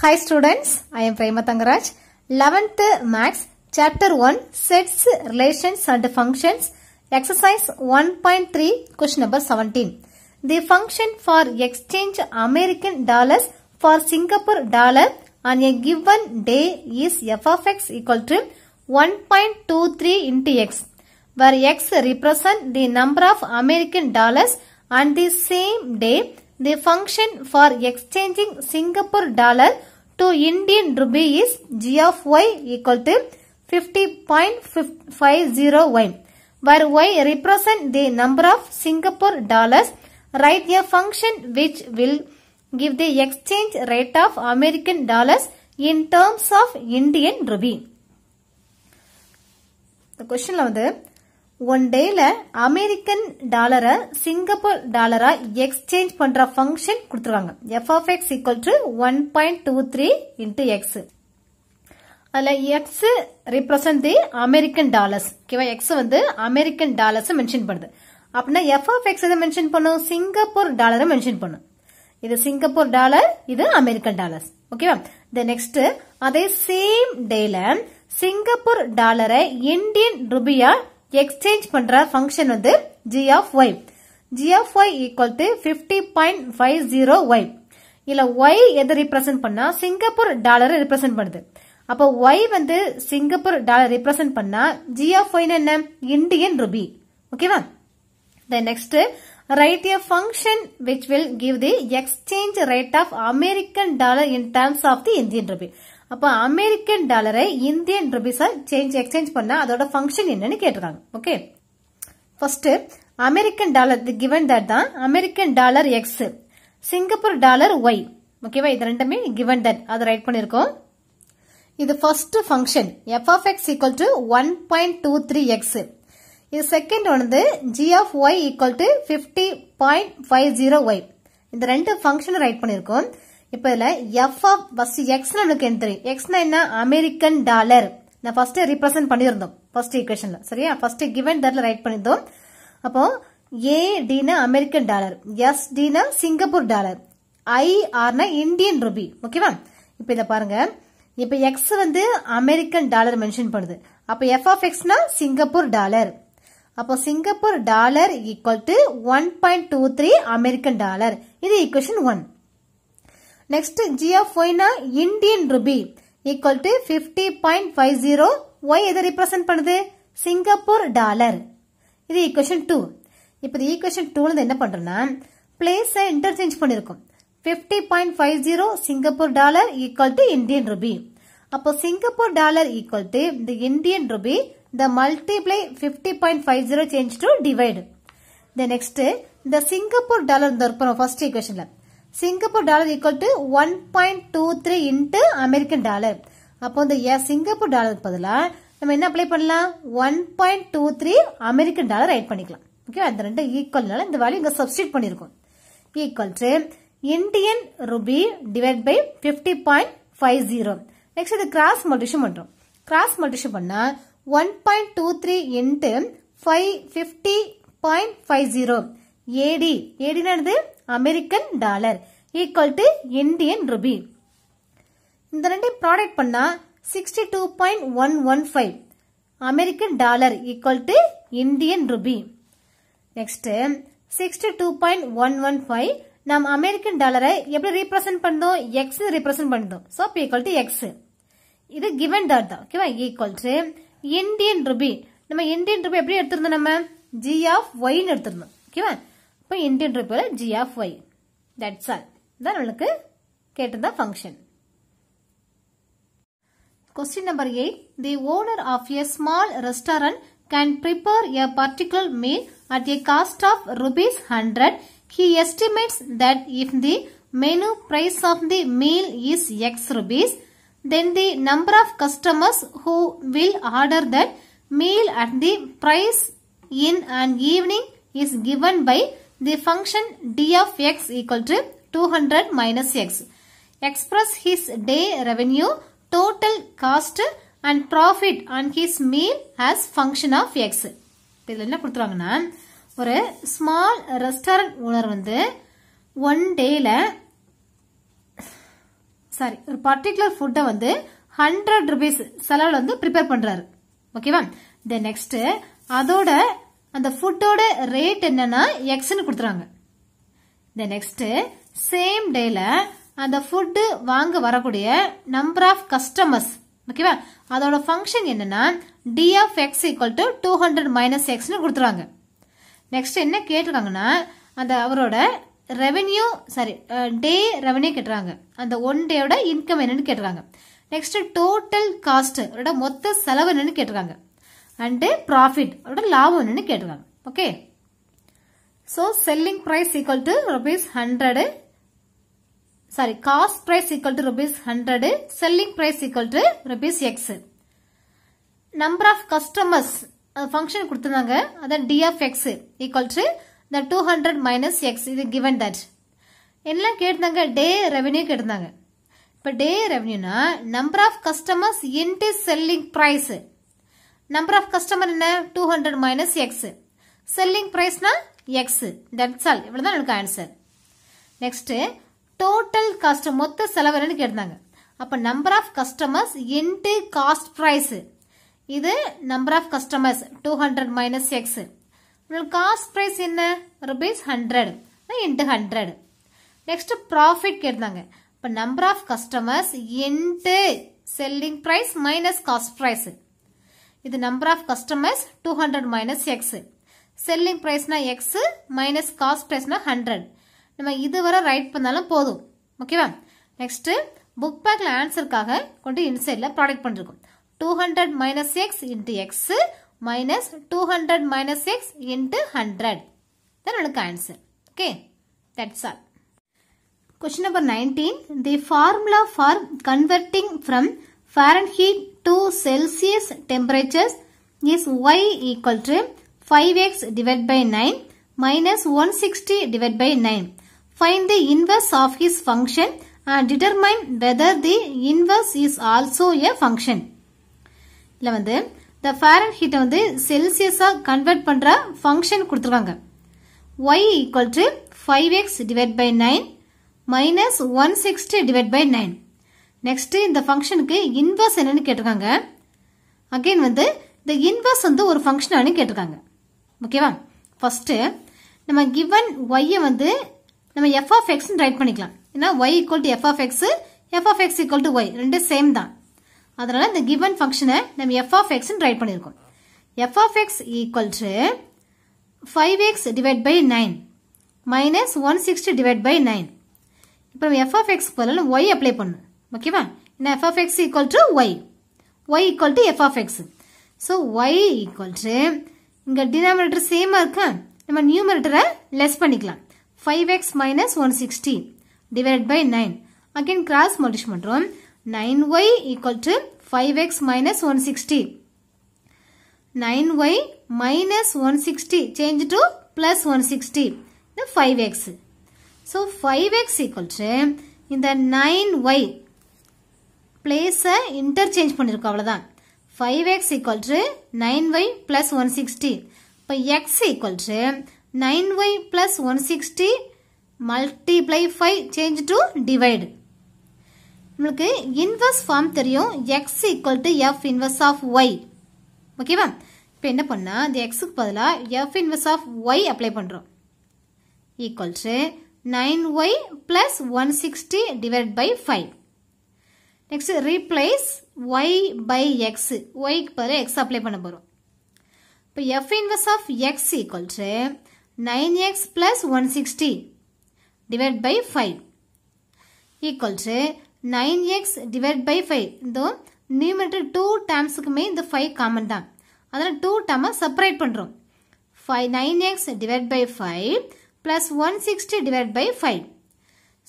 Hi students, I am Prema Tangaraj. 11th Max Chapter 1 Sets, Relations and Functions Exercise 1.3 Question number 17. The function for exchange American dollars for Singapore dollar on a given day is f of x equal to 1.23 into x where x represents the number of American dollars on the same day the function for exchanging Singapore dollar to Indian rupee is G of Y equal to 50.50 Y where Y represent the number of Singapore dollars write a function which will give the exchange rate of American dollars in terms of Indian rupee. The question வந்து one டேல American டாலரை Singapore டாலரா exchange பண்ற function கொடுத்துருவாங்க F of X equal to one point two three into X அதுல X represent the American dollars ஓகேவா X வந்து American dollars mention பண்ணுது அப்படின்னா எஃப் ஆஃப் எக்ஸ் எதை மென்ஷன் பண்ணும் சிங்கப்பூர் டாலரை மென்ஷன் பண்ணும் இது சிங்கப்பூர் டாலர் இது அமெரிக்கன் டாலர்ஸ் ஓகேவா த நெக்ஸ்ட் அதே சேம் டேல சிங்கப்பூர் டாலரை இந்தியன் ருபியா எக்ஸ்சேஞ்ச் பண்ற ஃபங்க்ஷன் வந்து G of Y G of Y equal to fifty point five zero Y இல்ல ஒய் எதை ரீப்ரசென்ட் பண்ணா சிங்கப்பூர் டாலரை ரீப்ரசென்ட் பண்ணுது அப்ப ஒய் வந்து சிங்கப்பூர் டாலர் ரீப்ரசென்ட் பண்ணா ஜி ஆஃப் ஒய் என்ன இந்தியன் ருபி ஓகேவா the next right a function which will give the exchange rate of American dollar in terms of the Indian rupee. அப்ப American டாலரை Indian ருபீஸா change exchange பண்ண அதோட function என்னன்னு கேட்டுருக்காங்க okay first American dollar given that தான் American dollar X Singapore dollar Y ஓகேவா இது ரெண்டுமே கிவன் தட் அதை ரைட் பண்ணிருக்கோம் இது first function F of X equal to one point two three X இது செகண்ட் வந்து G of Y equal to fifty point five zero Y இந்த ரெண்டு ஃபங்க்ஷன் ரைட் பண்ணியிருக்கோம் இப்போ இதுல எஃப் ஆஃப் ஃபர்ஸ்ட் எக்ஸ் நம்மளுக்கு என்ன தெரியும் எக்ஸ்னா என்ன அமெரிக்கன் டாலர் நான் ஃபர்ஸ்ட் ரிப்ரசென்ட் பண்ணியிருந்தோம் ஃபர்ஸ்ட் ஈக்குவேஷன்ல சரியா ஃபர்ஸ்ட் கிவன் தட்ல ரைட் பண்ணியிருந்தோம் அப்போ ஏ அமெரிக்கன் டாலர் எஸ் டினா Singapore dollar I Indian rupee ஓகேவா இப்போ இதை பாருங்க இப்போ எக்ஸ் வந்து அமெரிக்கன் டாலர் மென்ஷன் பண்ணுது அப்போ எஃப் ஆஃப் சிங்கப்பூர் டாலர் அப்போ Singapore dollar equal one point two three American dollar இது ஈக்குவேஷன் ஒன் நெக்ஸ்ட் ஜிஎஃப்ஒய்னா Indian rupee equal to fifty point five zero Y எதை ரீப்ரசென்ட் பண்ணுது சிங்கப்பூர் டாலர் இது equation two இப்போ இது ஈக்குவேஷன் டூலேருந்து என்ன பண்ணுறோம்னா பிளேஸை இன்டர்சேஞ்ச் பண்ணியிருக்கோம் fifty point five zero Singapore dollar equal to Indian rupee அப்போ சிங்கப்பூர் டாலர் ஈக்குவல் டு இந்த Indian rupee the multiply 50.50 point to zero change to divide the next இந்த ஒருப்பனும் ஃபர்ஸ்ட் equationல. Singapore dollar equal to one point two three into American dollar அப்போ இந்த சிங்கப்பூர் டாலருக்கு பதிலாக நம்ம என்ன அப்ளை பண்ணலாம் one point two three American dollar right பண்ணிக்கலாம் ஓகே அந்த ரெண்டு ஈக்குவல்னால இந்த வேல்யூ இங்கே சப்ஸ்டியூட் பண்ணியிருக்கோம் equal to Indian rupee divide by fifty point five zero next இது கிராஸ் மல்டிஷன் பண்ணுறோம் கிராஸ் மல்டிஷன் பண்ணால் one point two three into five fifty point five zero eighty ஏடினது American dollar equal to Indian rupee இந்த ரெண்டையும் product பண்ணா sixty two point one one five American dollar equal to Indian rupee next sixty two point one one five நாம் American டாலரை எப்படி represent பண்ணோம் X represent பண்ணோம் so P equal to X இது given that தான் ஓகேவா equal to Indian rupee நம்ம Indian rupee எப்படி எடுத்திருந்தோம் நம்ம ஜி ஆஃப் ஒய்னு எடுத்திருந்தோம் ஓகேவா இப்போ Indian rupee G of Y that's all தான் நம்மளுக்கு கேட்டிருந்த function question number eight the owner of a small restaurant can prepare a particular meal at a cost of rupees hundred he estimates that if the menu price of the meal is X rupees then the number of customers who will order that meal at the price in an evening is given by The function d of x equal to 200 minus x. Express his day revenue, total cost and profit on his meal as function of x. இதில் என்ன கொடுத்துருவாங்கன்னா ஒரு small restaurant owner வந்து one dayல sorry ஒரு particular food வந்து 100 rupees செலவில் வந்து prepare பண்டுரார் okay warm the next அதோட அந்த ஃபுட்டோட ரேட் என்னன்னா எக்ஸ்ன்னு கொடுத்துறாங்க த நெக்ஸ்ட் சேம் டேல அந்த ஃபுட்டு வாங்க வரக்கூடிய நம்பர் ஆஃப் கஸ்டமர்ஸ் ஓகேவா அதோட ஃபங்க்ஷன் என்னன்னா T of X equal to two hundred minus எக்ஸ்னு கொடுத்துறாங்க நெக்ஸ்ட் என்ன கேட்டிருக்காங்கன்னா அந்த அவரோட ரெவென்யூ சாரி டே ரெவென்யூ கேட்டுறாங்க அந்த ஒன் டேயோட இன்கம் என்னன்னு கேட்டுறாங்க நெக்ஸ்ட் டோட்டல் காஸ்ட் அவரோட மொத்த செலவு என்னன்னு கேட்டுறாங்க அண்டு ப்ராஃபிட் అంటే லாபம் అని கேட்டிருக்காங்க okay so selling price equal to rupees hundred sorry cost price equal to rupees hundred selling price equal to rupees X number of customers function கொடுத்துருந்தாங்க அதான் T of X equal to the two hundred minus X இது given that எல்லாம் கேட்டிருந்தாங்க day revenue கேட்டிருந்தாங்க இப்போ day ரெவென்யூனா number of customers into selling price number of customer என்ன two hundred minus X selling ப்ரைஸ்னா எக்ஸ் தட்ஸ் ஆல் இவ்வளோதான் எனக்கு ஆன்சர் நெக்ஸ்ட்டு டோட்டல் காஸ்ட் மொத்த செலவு என்னன்னு கேட்டாங்க அப்போ number of customers into cost price இது number of customers two hundred minus X cost price என்ன rupees hundred into hundred next profit கேட்டாங்க இப்போ number of customers into selling price minus cost price இது number of 200 two hundred minus X selling x minus minus cost ப்ரைஸ்னா hundred நம்ம இதுவரை right பண்ணாலும் போதும் ஓகேவா நெக்ஸ்ட்டு புக் பேக்கில் ஆன்சருக்காக கொண்டு இன்சைடில் ப்ராடக்ட் பண்ணிருக்கோம் two hundred minus X into X minus two hundred minus X into hundred தான் எனக்கு answer okay that's all question number nineteen the formula for converting from Fahrenheit to Celsius temperatures is y equal to 5x divided by 9 minus 160 divided by 9. Find the inverse of his function and determine whether the inverse is also a function. இல்லவந்து, the Fahrenheit வந்து Celsius convert பண்டுரா function குட்துவாங்க. y equal to 5x divided by 9 minus 160 divided by 9. Next இந்த ஃபங்க்ஷனுக்கு inverse என்னன்னு கேட்டிருக்காங்க again வந்து இந்த இன்வர்ஸ் வந்து ஒரு ஃபங்க்ஷனானு கேட்டிருக்காங்க ஓகேவா ஃபர்ஸ்ட் நம்ம கிவன் ஒய்யை வந்து நம்ம எஃப் ஆஃப் எக்ஸ் ரைட் பண்ணிக்கலாம் ஏன்னா Y equal to F of X F of X equal to Y ரெண்டு சேம் தான் அதனால இந்த கிவன் ஃபங்க்ஷனை நம்ம எஃப் ஆஃப் எக்ஸ் ரைட் பண்ணியிருக்கோம் F of X equal to five X divide by nine minus one sixty divide by nine இப்போ நம்ம F of X பதில் ஒய் அப்ளை பண்ணணும் ஓகேவா என்ன F X equal to Y Y equal to F X so Y equal to இங்கே denominator சேமாக இருக்கா நம்ம நியூமரேட்டரை லெஸ் பண்ணிக்கலாம் five X minus one sixty divide by nine again cross multiplication பண்ணுறோம் nine Y equal to five X minus one sixty nine Y minus one sixty 9y minus plus one sixty இந்த five the so five X equal to in nine Y பிளேஸை interchange பண்ணியிருக்கோம் அவ்வளோதான் five X equal to nine Y plus one sixty இப்போ X equal to nine Y plus one sixty multiply five change to divide நம்மளுக்கு inverse form தெரியும் X equal to F inverse of Y ஓகேவா இப்போ என்ன பண்ணால் இந்த எக்ஸுக்கு பதிலாக F inverse of Y apply பண்ணுறோம் equal to nine Y plus one sixty divide by five next replace Y by X ஒய்க்கு பதில் எக்ஸ் அப்ளை பண்ண போகிறோம் இப்போ F inverse of X equal to nine X plus one sixty divide by five equal to nine X divide by five இந்த numerator two டேர்ம்ஸுக்குமே இந்த five common தான் அதனால் டூ டேர்மை செப்பரேட் பண்ணுறோம் five nine X divide by five plus one sixty divide by five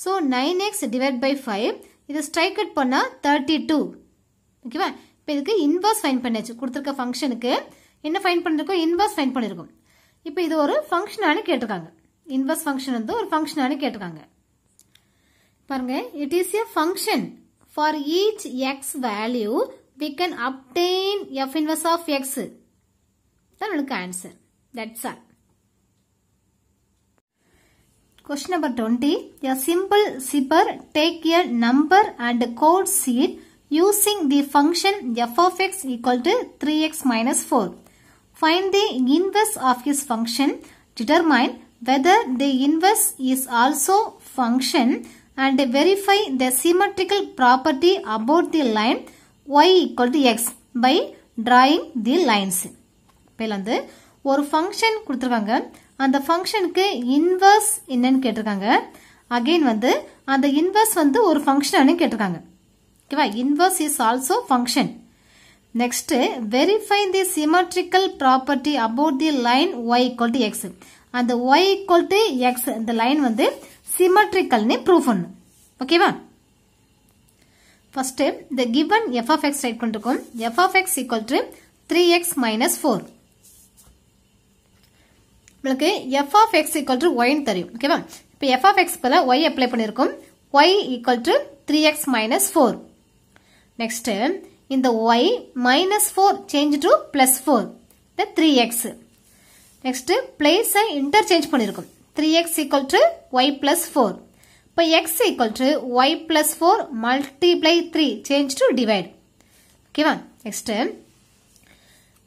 so nine X divide by five இது strike out பண்ணால் thirty two ஓகேவா இப்போ இதுக்கு இன்வர்ஸ் ஃபைன் பண்ணியாச்சு கொடுத்துருக்க ஃபங்க்ஷனுக்கு என்ன ஃபைன் பண்ணிருக்கோம் இன்வர்ஸ் ஃபைன் பண்ணியிருக்கோம் இப்போ இது ஒரு ஃபங்க்ஷனானு கேட்டிருக்காங்க இன்வர்ஸ் ஃபங்க்ஷன் வந்து ஒரு ஃபங்க்ஷனானு கேட்டிருக்காங்க பாருங்க it is a function for each X value we can obtain F inverse of X தான் எனக்கு answer that's our Question number 20. A simple zipper take a number and code seed using the function f of x equal to 3x minus 4. Find the inverse of his function. Determine whether the inverse is also function and verify the symmetrical property about the line y equal to x by drawing the lines. இப்போ வந்து or function கொடுத்துருக்காங்க அந்த ஃபங்க்ஷனுக்கு inverse என்னன்னு கேட்டிருக்காங்க again வந்து அந்த inverse வந்து ஒரு ஃபங்க்ஷன் கேட்டிருக்காங்க ஓகேவா inverse is also function next verify the symmetrical property about the line Y equal to X அந்த ஒய் ஈக்குவல் டு எக்ஸ் இந்த லைன் வந்து சிமெட்ரிக்கல்னு ப்ரூஃப் பண்ணும் ஓகேவா ஃபர்ஸ்ட் இந்த given F of X right பண்ணிருக்கோம் F of X equal to three X minus four நம்மளுக்கு F of X equal to ஒய்னு தெரியும் ஓகேவா இப்போ எஃப் ஆஃப் எக்ஸ் பதில் ஒய் அப்ளை பண்ணிருக்கோம் Y equal to three X minus four next இந்த y minus four change to plus four the three next next பிளேஸை interchange பண்ணியிருக்கோம் three x equal to y four இப்போ X equal to y plus four multiply three change to divide ஓகேவா next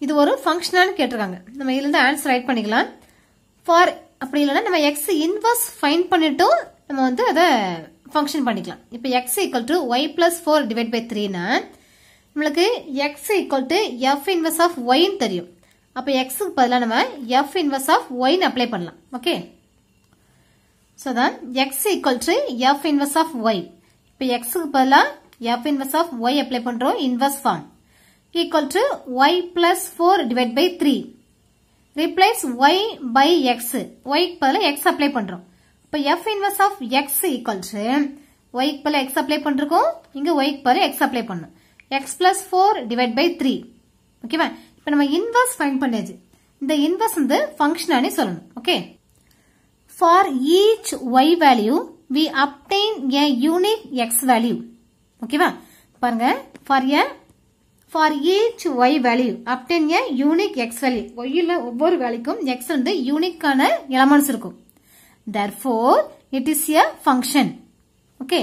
இது ஒரு ஃபங்க்ஷனான்னு கேட்டிருக்காங்க நம்ம இருந்து ஆன்சர் ரைட் பண்ணிக்கலாம் ஃபார் அப்படி இல்லைன்னா நம்ம எக்ஸ் இன்வர்ஸ் ஃபைன் பண்ணிட்டும் நம்ம வந்து அதை ஃபங்க்ஷன் பண்ணிக்கலாம் இப்போ X equal to y plus four divide by த்ரீனா நம்மளுக்கு x equal to F inverse of ஒய்ன்னு தெரியும் அப்போ எக்ஸுக்கு பதிலாக நம்ம எஃப் இன்வர்ஸ் ஆஃப் ஒய்ன்னு அப்ளை பண்ணலாம் ஓகே ஸோ தான் x equal to F inverse of y இப்போ எக்ஸுக்கு பதிலாக F inverse of Y apply பண்ணுறோம் inverse form equal to y plus four divide by three replace y by x y பதில் X apply பண்றோம் இப்போ F inverse of X equal to ஒய்க்கு பதில் X apply பண்றோம் இங்க ஒய்க்கு பதில் எக்ஸ் அப்ளை பண்ணும் x plus four divide by three ஓகேவா இப்போ நம்ம இன்வெர்ஸ் ஃபைண்ட் பண்ணியாச்சு இந்த இன்வெர்ஸ் வந்து ஃபங்க்ஷனானே சொல்லணும் okay for each y value we obtain a unique x value ஓகேவா பாருங்க for a for each y value obtain a unique x value ஒய்யில் ஒவ்வொரு வேலைக்கும் எக்ஸ் வந்து யூனிக்கான எலமெண்ட்ஸ் இருக்கும் therefore it is a function okay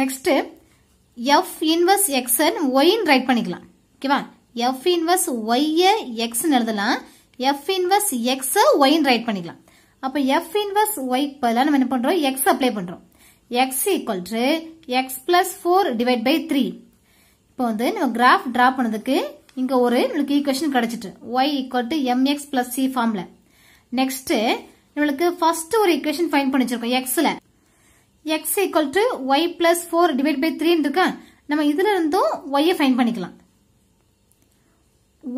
next f inverse x ஒய்ன்னு write பண்ணிக்கலாம் ஓகேவா எஃப் இன்வர்ஸ் ஒய்யை எக்ஸ்ன்னு எழுதலாம் எஃப் இன்வர்ஸ் எக்ஸை ஒய்ன்னு ரைட் பண்ணிக்கலாம் அப்போ எஃப் இன்வர்ஸ் ஒய் பதிலாக நம்ம என்ன பண்ணுறோம் எக்ஸ் அப்ளை பண்ணுறோம் x equal to x plus four divide by three இப்போ வந்து நம்ம கிராஃப் டிரா பண்ணதுக்கு இங்கே ஒரு நம்மளுக்கு ஈக்குவேஷன் கிடைச்சிட்டு y equal to m x plus c ஃபார்மில் நெக்ஸ்ட்டு நம்மளுக்கு ஃபர்ஸ்ட் ஒரு ஈக்குவேஷன் ஃபைன் பண்ணிச்சிருக்கோம் எக்ஸில் x equal to y plus four divide by த்ரீன்னு இருக்கா நம்ம இதுல இருந்தும் ஒய்யை ஃபைன் பண்ணிக்கலாம்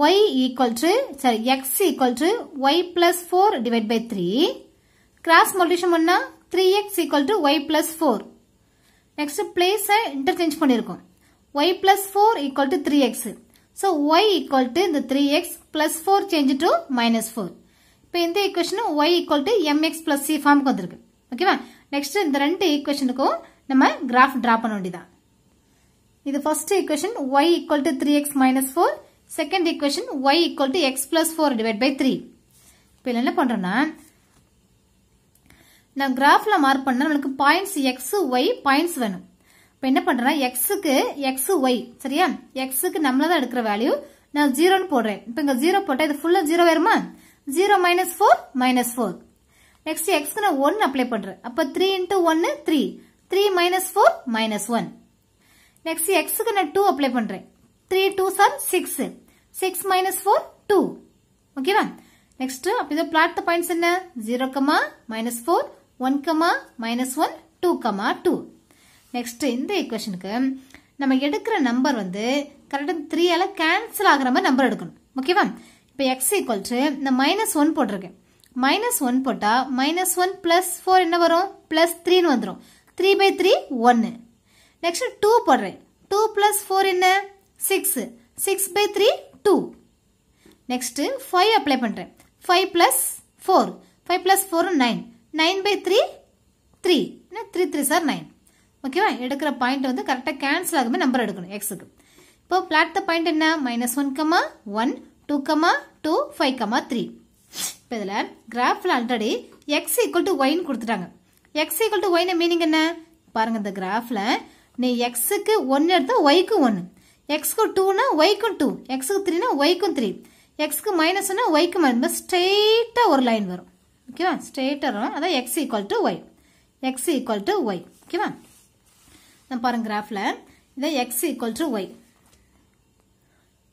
y equal to sorry x equal to y plus four divide by three cross multiplication பண்ணா three x equal to y plus four next பிளேஸை interchange பண்ணியிருக்கோம் y plus 4 equal to 3x. So, y equal to இந்த 3x plus 4 change to minus 4. இப்பு இந்த equation y equal to mx plus c form கொந்திருக்கு. Okay வா? Next, இந்த 2 equationுக்கும் நம்ம graph drop பண்ணுண்டிதான். இது first equation y equal to 3x minus 4. Second equation y equal to x plus 4 divided by 3. இப்பு என்ன பொண்டும் நான் நான் graphல மார் பண்ணா, நம்மளுக்கு points x, y, points வேணும். இப்போ என்ன பண்றேன்னா எக்ஸுக்கு எக்ஸ் ஒய் சரியா எக்ஸுக்கு நம்மள தான் எடுக்கிற வேல்யூ நான் ஜீரோன்னு போடுறேன் இப்போ இங்க ஜீரோ போட்டா இது ஃபுல்லா ஜீரோ வருமா zero minus four minus four next எக்ஸ்க்கு நான் ஒன் அப்ளை பண்றேன் அப்ப த்ரீ இன்டூ ஒன்னு three three minus four minus one next எக்ஸுக்கு நான் டூ அப்ளை பண்றேன் த்ரீ டூ சார் six six minus four two ஓகேவா நெக்ஸ்ட் அப்ப இதை பிளாட் பாயிண்ட்ஸ் என்ன zero comma minus four one comma minus one two comma two next இந்த ஈக்குவேஷனுக்கு நம்ம எடுக்கிற நம்பர் வந்து கரெக்டாக த்ரீயால கேன்சல் ஆகிற மாதிரி நம்பர் எடுக்கணும் ஓகேவா இப்போ எக்ஸ் ஈக்குவல் டு இந்த மைனஸ் ஒன் போட்டிருக்கேன் மைனஸ் ஒன் போட்டால் மைனஸ் ஒன் ப்ளஸ் ஃபோர் என்ன வரும் ப்ளஸ் த்ரீன்னு வந்துடும் த்ரீ பை த்ரீ ஒன்று நெக்ஸ்ட் டூ போடுறேன் டூ ப்ளஸ் ஃபோர் என்ன six six by three two next five apply பண்ணுறேன் five plus four five plus four nine nine by three three three three சார் nine ஓகேவா எடுக்கிற point வந்து கரெக்டாக cancel ஆகுமே நம்பர் எடுக்கணும் எக்ஸுக்கு இப்போ பிளாட் த பாயிண்ட் என்ன minus one comma one two comma two five comma three இப்போ இதில் கிராஃபில் ஆல்ரெடி எக்ஸ் ஈக்குவல் டு ஒயின்னு கொடுத்துட்டாங்க எக்ஸ் ஈக்குவல் டு ஒயின மீனிங் என்ன பாருங்க இந்த கிராஃபில் நீ எக்ஸுக்கு ஒன்று எடுத்தால் ஒய்க்கு ஒன்று எக்ஸ்க்கு டூனா ஒய்க்கும் டூ எக்ஸுக்கு த்ரீனா ஒய்க்கும் த்ரீ எக்ஸ்க்கு மைனஸ்னா ஒய்க்கு மைனஸ் ஸ்ட்ரெயிட்டாக ஒரு லைன் வரும் ஓகேவா ஸ்ட்ரெயிட்டாக வரும் அதான் x equal to y x equal to y ஓகேவா நான் பாருங்க கிராஃபில் இதை எக்ஸ் ஈக்குவல் டு ஒய்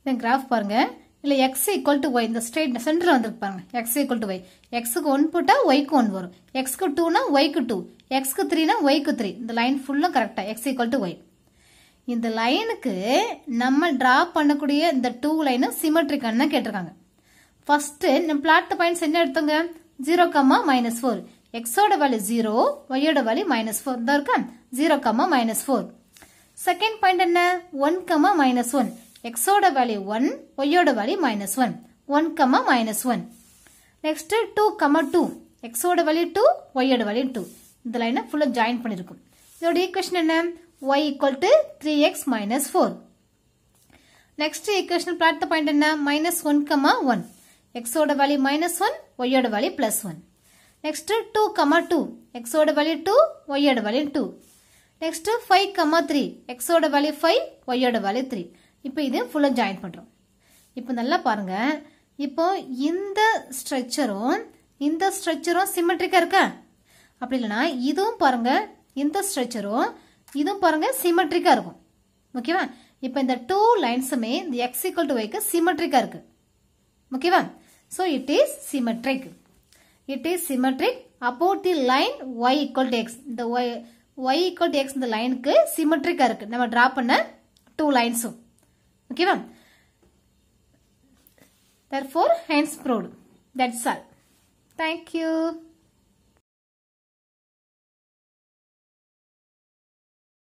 இதன் கிராஃப் பாருங்க இல்லை எக்ஸ் ஈக்குவல் டு ஒய் இந்த ஸ்ட்ரெயிட் சென்டரில் வந்துருக்கு பாருங்க எக்ஸ் ஈக்குவல் டு ஒய் எக்ஸுக்கு ஒன் போட்டால் ஒய்க்கு ஒன் வரும் எக்ஸ்க்கு டூனா ஒய்க்கு டூ எக்ஸ்க்கு த்ரீனா ஒய்க்கு த்ரீ இந்த லைன் ஃபுல்லும் கரெக்டாக எக்ஸ் ஈக்குவல் டு ஒய் இந்த லைனுக்கு நம்ம ட்ரா பண்ணக்கூடிய இந்த டூ லைனும் சிமெட்ரிக்கான்னு கேட்டிருக்காங்க ஃபர்ஸ்ட் நம்ம பிளாட் பாயிண்ட்ஸ் என்ன எடுத்தோங்க ஜீரோ கம்மா மைனஸ் ஃபோர் ಎಕ್ಸೋಡ ವ್ಯಾಲ್ಯೂ ಜೀರೋ ಒಯ್ಯೋಡ ವ್ಯಾಲ್ಯೂ ಮೈನಸ್ ಫೋರ್ ದರ್ಕನ್ zero comma minus four second point என்ன ஒன் கமா மைனஸ் ஒன் எக்ஸோட வேல்யூ ஒன் ஒய்யோட value minus one one comma minus one next two comma two எக்ஸோட value two ஒய்யோட value two இந்த லைனை ஃபுல்லாக ஜாயின் பண்ணியிருக்கும் இதோட ஈக்குவேஷன் என்ன y equal to three X minus four next equation plot point என்ன மைனஸ் ஒன் கமா ஒன் எக்ஸோட வேல்யூ மைனஸ் ஒன் ஒய்யோட value plus one next two comma two எக்ஸோட வேல்யூ டூ ஒய்யோட value two next five comma three எக்ஸோட value five ஒய்யோட value three இப்போ இது ஃபுல்லாக ஜாயின் பண்ணுறோம் இப்போ நல்லா பாருங்க இப்போ இந்த ஸ்ட்ரக்சரும் இந்த ஸ்ட்ரக்சரும் சிமெட்ரிக்காக இருக்கா அப்படி இல்லைனா இதுவும் பாருங்க இந்த ஸ்ட்ரக்சரும் இதுவும் பாருங்க சிமெட்ரிக்காக இருக்கும் ஓகேவா இப்போ இந்த டூ லைன்ஸுமே இந்த எக்ஸ் ஈக்குவல் டு ஒய்க்கு இருக்கு ஓகேவா so it is symmetric it is symmetric about the line y equal to x இந்த y y equal to x இந்த lineக்கு symmetric இருக்கு நம்ம draw பண்ண two lines okay வா therefore hence proved that's all thank you